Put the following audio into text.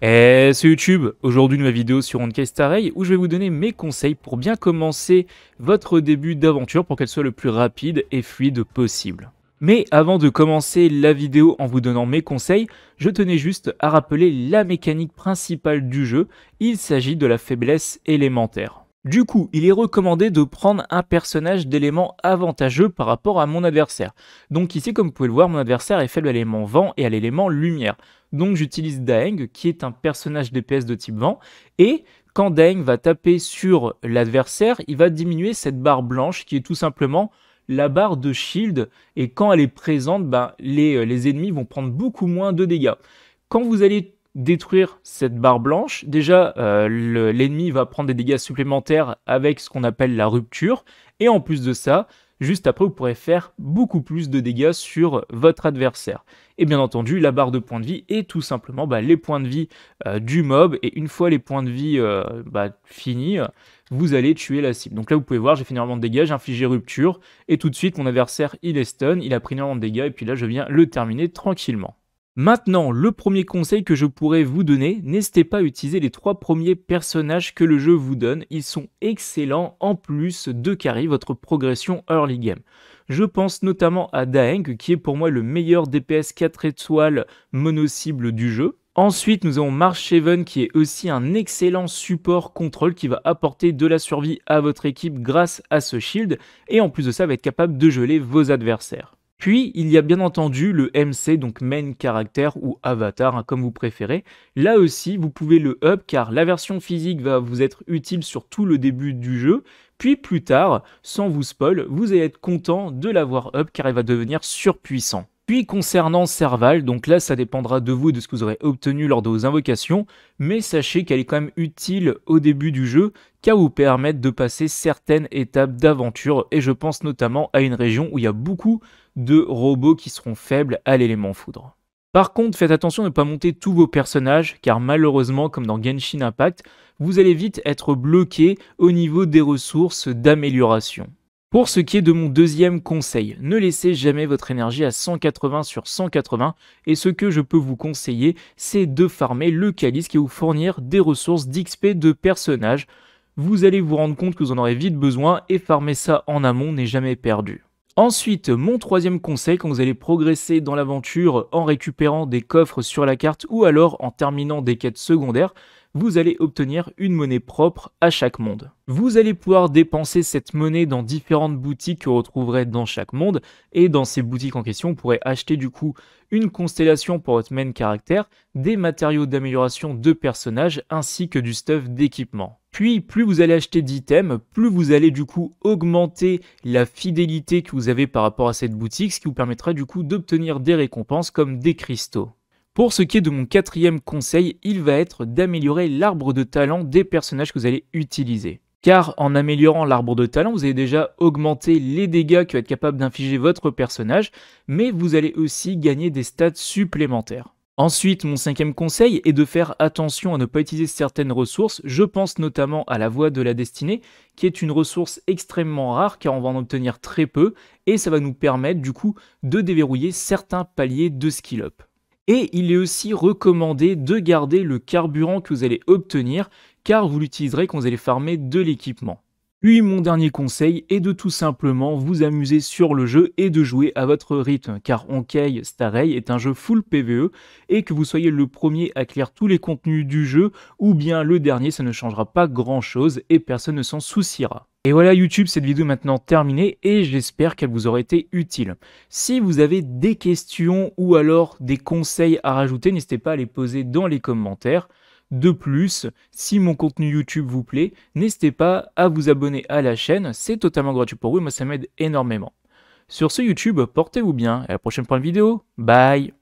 Hey eh, c'est YouTube, aujourd'hui nouvelle vidéo sur OnCase où je vais vous donner mes conseils pour bien commencer votre début d'aventure pour qu'elle soit le plus rapide et fluide possible. Mais avant de commencer la vidéo en vous donnant mes conseils, je tenais juste à rappeler la mécanique principale du jeu, il s'agit de la faiblesse élémentaire. Du coup, il est recommandé de prendre un personnage d'élément avantageux par rapport à mon adversaire. Donc ici, comme vous pouvez le voir, mon adversaire est faible à l'élément vent et à l'élément lumière. Donc j'utilise Daeng, qui est un personnage DPS de type vent, et quand Daeng va taper sur l'adversaire, il va diminuer cette barre blanche qui est tout simplement la barre de shield, et quand elle est présente, ben, les, euh, les ennemis vont prendre beaucoup moins de dégâts. Quand vous allez détruire cette barre blanche, déjà euh, l'ennemi va prendre des dégâts supplémentaires avec ce qu'on appelle la rupture, et en plus de ça, juste après vous pourrez faire beaucoup plus de dégâts sur votre adversaire. Et bien entendu, la barre de points de vie est tout simplement bah, les points de vie euh, du mob, et une fois les points de vie euh, bah, finis, vous allez tuer la cible. Donc là vous pouvez voir, j'ai fait énormément de dégâts, j'ai infligé rupture, et tout de suite mon adversaire il est stun, il a pris énormément de dégâts, et puis là je viens le terminer tranquillement. Maintenant, le premier conseil que je pourrais vous donner, n'hésitez pas à utiliser les trois premiers personnages que le jeu vous donne. Ils sont excellents en plus de carry votre progression early game. Je pense notamment à Daeng qui est pour moi le meilleur DPS 4 étoiles mono-cible du jeu. Ensuite, nous avons Marshaven, qui est aussi un excellent support contrôle qui va apporter de la survie à votre équipe grâce à ce shield et en plus de ça va être capable de geler vos adversaires. Puis, il y a bien entendu le MC, donc Main Character ou Avatar, hein, comme vous préférez. Là aussi, vous pouvez le up car la version physique va vous être utile sur tout le début du jeu. Puis plus tard, sans vous spoil, vous allez être content de l'avoir up car il va devenir surpuissant. Puis concernant Serval, donc là ça dépendra de vous, de ce que vous aurez obtenu lors de vos invocations, mais sachez qu'elle est quand même utile au début du jeu, car vous permettre de passer certaines étapes d'aventure, et je pense notamment à une région où il y a beaucoup de robots qui seront faibles à l'élément foudre. Par contre, faites attention de ne pas monter tous vos personnages, car malheureusement, comme dans Genshin Impact, vous allez vite être bloqué au niveau des ressources d'amélioration. Pour ce qui est de mon deuxième conseil, ne laissez jamais votre énergie à 180 sur 180 et ce que je peux vous conseiller, c'est de farmer le calice qui vous fournir des ressources d'XP de personnages. Vous allez vous rendre compte que vous en aurez vite besoin et farmer ça en amont n'est jamais perdu. Ensuite, mon troisième conseil, quand vous allez progresser dans l'aventure en récupérant des coffres sur la carte ou alors en terminant des quêtes secondaires, vous allez obtenir une monnaie propre à chaque monde. Vous allez pouvoir dépenser cette monnaie dans différentes boutiques que vous retrouverez dans chaque monde, et dans ces boutiques en question, vous pourrez acheter du coup une constellation pour votre main caractère, des matériaux d'amélioration de personnages, ainsi que du stuff d'équipement. Puis, plus vous allez acheter d'items, plus vous allez du coup augmenter la fidélité que vous avez par rapport à cette boutique, ce qui vous permettra du coup d'obtenir des récompenses comme des cristaux. Pour ce qui est de mon quatrième conseil, il va être d'améliorer l'arbre de talent des personnages que vous allez utiliser. Car en améliorant l'arbre de talent, vous allez déjà augmenter les dégâts que va être capable d'infliger votre personnage, mais vous allez aussi gagner des stats supplémentaires. Ensuite, mon cinquième conseil est de faire attention à ne pas utiliser certaines ressources. Je pense notamment à la voie de la destinée, qui est une ressource extrêmement rare car on va en obtenir très peu et ça va nous permettre du coup de déverrouiller certains paliers de skill up. Et il est aussi recommandé de garder le carburant que vous allez obtenir car vous l'utiliserez quand vous allez farmer de l'équipement. Puis mon dernier conseil est de tout simplement vous amuser sur le jeu et de jouer à votre rythme, car Honkai Star est un jeu full PvE et que vous soyez le premier à clair tous les contenus du jeu ou bien le dernier, ça ne changera pas grand chose et personne ne s'en souciera. Et voilà YouTube, cette vidéo est maintenant terminée et j'espère qu'elle vous aura été utile. Si vous avez des questions ou alors des conseils à rajouter, n'hésitez pas à les poser dans les commentaires. De plus, si mon contenu YouTube vous plaît, n'hésitez pas à vous abonner à la chaîne, c'est totalement gratuit pour vous, moi ça m'aide énormément. Sur ce YouTube, portez-vous bien et à la prochaine pour une vidéo. Bye